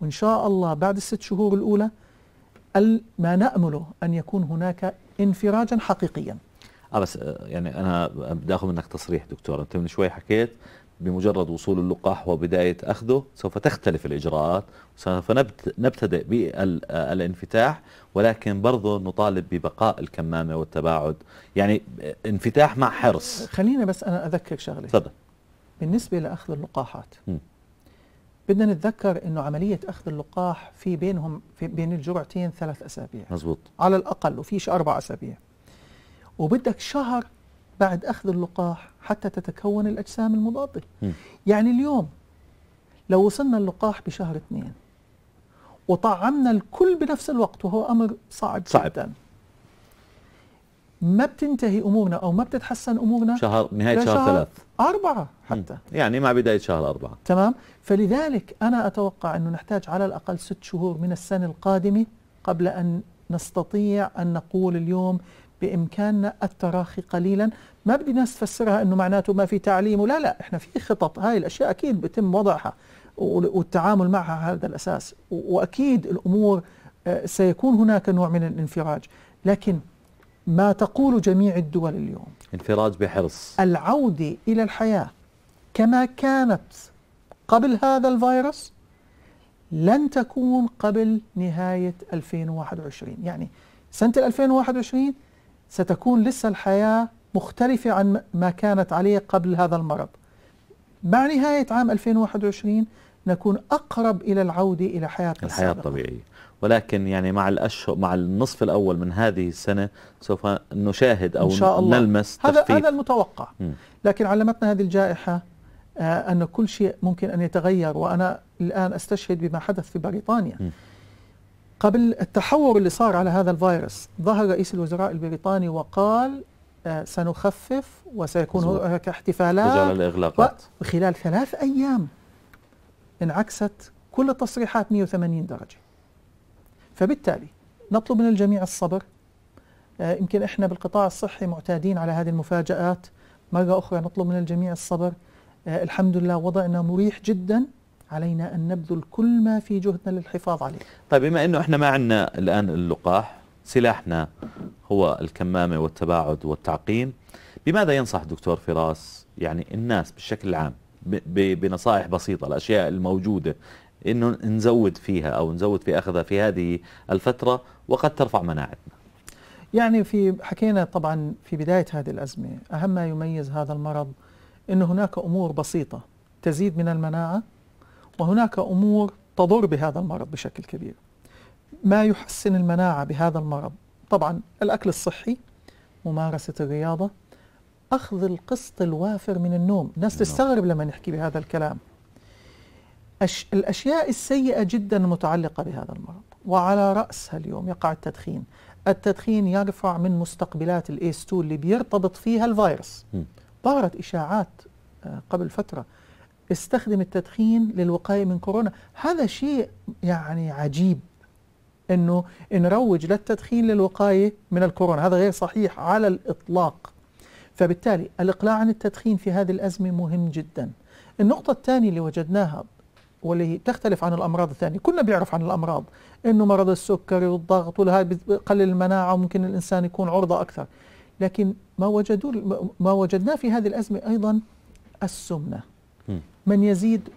وإن شاء الله بعد الست شهور الأولى ما نأمله أن يكون هناك انفراجا حقيقيا آه بس آه، يعني أنا بدي أخذ منك تصريح دكتور أنت من شوي حكيت بمجرد وصول اللقاح وبداية أخذه سوف تختلف الإجراءات سوف نبتدئ بالانفتاح ولكن برضه نطالب ببقاء الكمامة والتباعد يعني انفتاح مع حرص خلينا بس أنا أذكرك شغلة تفضل بالنسبة لأخذ اللقاحات م. بدنا نتذكر انه عمليه اخذ اللقاح في بينهم في بين الجرعتين ثلاث اسابيع مزبوط على الاقل وفيش اربع اسابيع وبدك شهر بعد اخذ اللقاح حتى تتكون الأجسام المضادة م. يعني اليوم لو وصلنا اللقاح بشهر اثنين وطعمنا الكل بنفس الوقت وهو أمر صعب, صعب. جدا ما بتنتهي امورنا او ما بتتحسن امورنا شهر نهايه شهر, شهر ثلاث اربعه حتى م. يعني مع بدايه شهر اربعه تمام فلذلك انا اتوقع انه نحتاج على الاقل ست شهور من السنه القادمه قبل ان نستطيع ان نقول اليوم بإمكاننا التراخي قليلا ما بدي ناس تفسرها أنه معناته ما في تعليم ولا لا إحنا في خطط هاي الأشياء أكيد بتم وضعها والتعامل معها على هذا الأساس وأكيد الأمور آه، سيكون هناك نوع من الانفراج لكن ما تقول جميع الدول اليوم انفراج بحرص العودة إلى الحياة كما كانت قبل هذا الفيروس لن تكون قبل نهاية 2021 يعني سنة 2021 ستكون لسه الحياة مختلفة عن ما كانت عليه قبل هذا المرض مع نهاية عام 2021 نكون أقرب إلى العودة إلى حياة الحياة الطبيعية ولكن يعني مع الأشهر مع النصف الأول من هذه السنة سوف نشاهد أو إن شاء الله. نلمس هذا تخفيف. هذا المتوقع م. لكن علمتنا هذه الجائحة آه أن كل شيء ممكن أن يتغير وأنا الآن أستشهد بما حدث في بريطانيا م. قبل التحور اللي صار على هذا الفيروس ظهر رئيس الوزراء البريطاني وقال آه، سنخفف وسيكون هناك احتفالات خلال ثلاث أيام انعكست كل التصريحات 180 درجة فبالتالي نطلب من الجميع الصبر آه، يمكن احنا بالقطاع الصحي معتادين على هذه المفاجآت مرة أخرى نطلب من الجميع الصبر آه، الحمد لله وضعنا مريح جدا علينا أن نبذل كل ما في جهدنا للحفاظ عليه طيب بما أنه إحنا ما عندنا الآن اللقاح سلاحنا هو الكمامة والتباعد والتعقيم بماذا ينصح دكتور فراس يعني الناس بشكل عام بنصائح بسيطة الأشياء الموجودة أنه نزود فيها أو نزود في أخذها في هذه الفترة وقد ترفع مناعتنا يعني في حكينا طبعا في بداية هذه الأزمة أهم ما يميز هذا المرض أنه هناك أمور بسيطة تزيد من المناعة وهناك أمور تضر بهذا المرض بشكل كبير ما يحسن المناعة بهذا المرض طبعا الأكل الصحي ممارسة الرياضة أخذ القسط الوافر من النوم الناس نعم. تستغرب لما نحكي بهذا الكلام أش... الأشياء السيئة جدا متعلقة بهذا المرض وعلى رأسها اليوم يقع التدخين التدخين يرفع من مستقبلات الايس 2 اللي بيرتبط فيها الفيروس ظهرت إشاعات آه، قبل فترة استخدم التدخين للوقايه من كورونا هذا شيء يعني عجيب انه نروج للتدخين للوقايه من الكورونا هذا غير صحيح على الاطلاق فبالتالي الاقلاع عن التدخين في هذه الازمه مهم جدا النقطه الثانيه اللي وجدناها واللي تختلف عن الامراض الثانيه كنا بيعرف عن الامراض انه مرض السكري والضغط وهذا بقلل المناعه وممكن الانسان يكون عرضه اكثر لكن ما وجدوه ما وجدناه في هذه الازمه ايضا السمنه من يزيد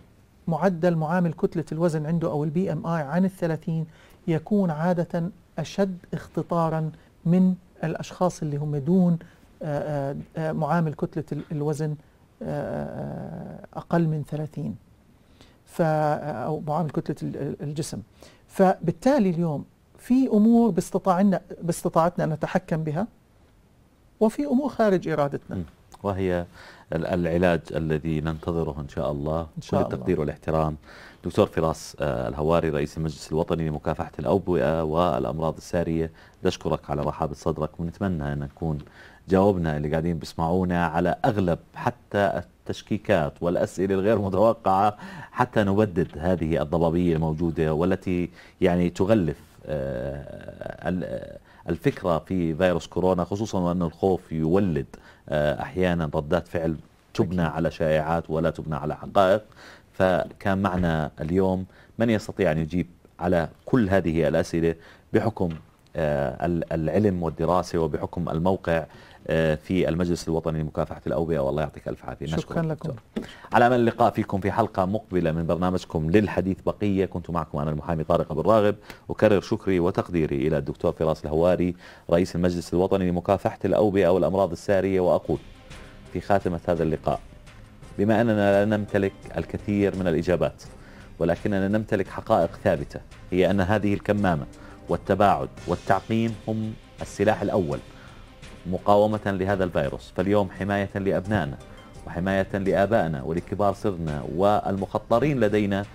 معدل معامل كتلة الوزن عنده أو البي ام اي عن الثلاثين يكون عادة أشد اختطارا من الأشخاص اللي هم دون آه، آه، آه، معامل كتلة الوزن أقل من 30 ف أو معامل كتلة الجسم فبالتالي اليوم في أمور باستطاعنا باستطاعتنا أن نتحكم بها وفي أمور خارج إرادتنا وهي العلاج الذي ننتظره إن شاء الله إن شاء كل التقدير والاحترام دكتور فراس آه، الهواري رئيس المجلس الوطني لمكافحة الأوبئة والأمراض السارية نشكرك على رحابة صدرك ونتمنى أن نكون جاوبنا اللي قاعدين بيسمعونا على أغلب حتى التشكيكات والأسئلة الغير متوقعة حتى نبدد هذه الضبابية الموجودة والتي يعني تغلف آه، آه، الفكرة في فيروس كورونا خصوصا وأن الخوف يولد آه، أحيانا ردات فعل تبنى على شائعات ولا تبنى على حقائق فكان معنا اليوم من يستطيع أن يجيب على كل هذه الأسئلة بحكم آه، العلم والدراسة وبحكم الموقع آه، في المجلس الوطني لمكافحة الأوبئة والله يعطيك ألف عافية شكرا لكم دكتور. على أمل اللقاء فيكم في حلقة مقبلة من برنامجكم للحديث بقية كنت معكم أنا المحامي طارق أبو الراغب أكرر شكري وتقديري إلى الدكتور فراس الهواري رئيس المجلس الوطني لمكافحة الأوبئة والأمراض السارية وأقول في خاتمة هذا اللقاء بما أننا لا نمتلك الكثير من الإجابات ولكننا نمتلك حقائق ثابتة هي أن هذه الكمامة والتباعد والتعقيم هم السلاح الأول مقاومة لهذا الفيروس فاليوم حماية لأبنائنا وحماية لآبائنا ولكبار سرنا والمخطرين لدينا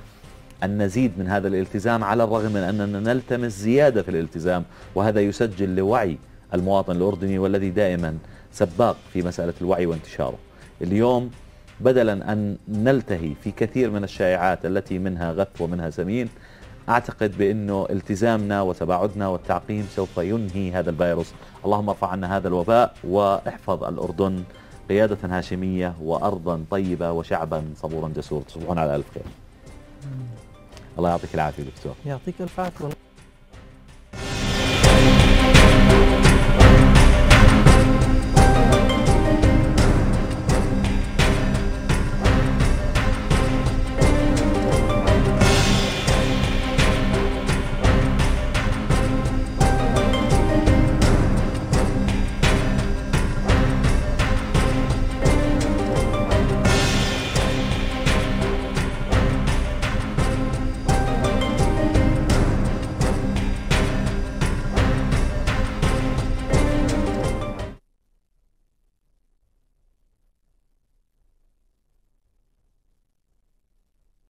أن نزيد من هذا الالتزام على الرغم من أننا نلتمس زيادة في الالتزام وهذا يسجل لوعي المواطن الأردني والذي دائما سباق في مسألة الوعي وانتشاره اليوم بدلا أن نلتهي في كثير من الشائعات التي منها غث ومنها سمين أعتقد بأنه التزامنا وتباعدنا والتعقيم سوف ينهي هذا الفيروس اللهم ارفع عنا هذا الوباء واحفظ الأردن قيادة هاشمية وأرضا طيبة وشعبا صبورا جسور تصبحون على ألف خير الله يعطيك العافية دكتور يعطيك العافية